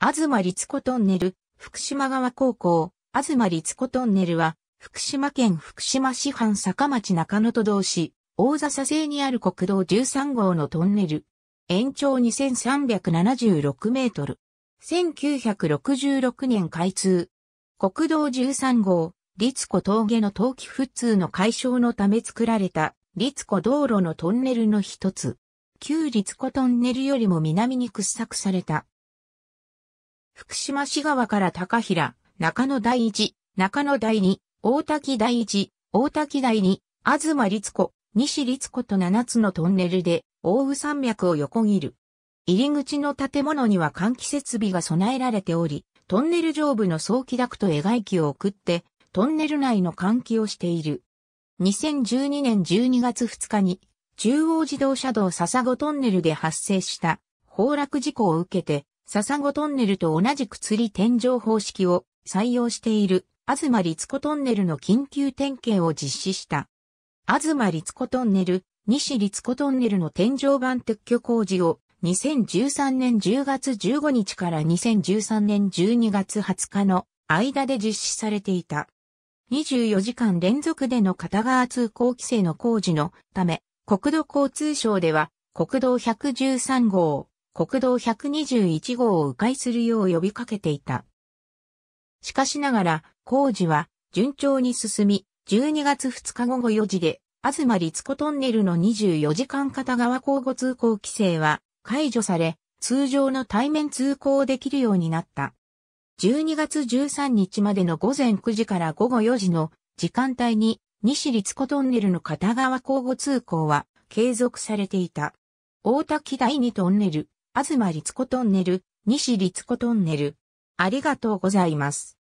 東立子トンネル、福島川高校、東立子トンネルは、福島県福島市藩坂町中野と同市、大座佐にある国道13号のトンネル。延長2376メートル。1966年開通。国道13号、立子峠の冬季普通の解消のため作られた、立子道路のトンネルの一つ。旧立子トンネルよりも南に掘削された福島市川から高平、中野第一、中野第二、大滝第一、大滝第二、東律子、西律子と7つのトンネルで、大宇山脈を横切る。入り口の建物には換気設備が備えられており、トンネル上部の早期ダクトへ外を送って、トンネル内の換気をしている。2012年12月2日に、中央自動車道笹子トンネルで発生した崩落事故を受けて、笹子トンネルと同じく釣り天井方式を採用している、東立子トンネルの緊急点検を実施した。東立子トンネル、西立子トンネルの天井板撤去工事を2013年10月15日から2013年12月20日の間で実施されていた。24時間連続での片側通行規制の工事のため、国土交通省では国道113号、国道121号を迂回するよう呼びかけていた。しかしながら、工事は順調に進み、12月2日午後4時で、東立子トンネルの24時間片側交互通行規制は解除され、通常の対面通行できるようになった。12月13日までの午前9時から午後4時の時間帯に、西立子トンネルの片側交互通行は継続されていた。大滝第二トンネル、東律子トンネル、西律子トンネル。ありがとうございます。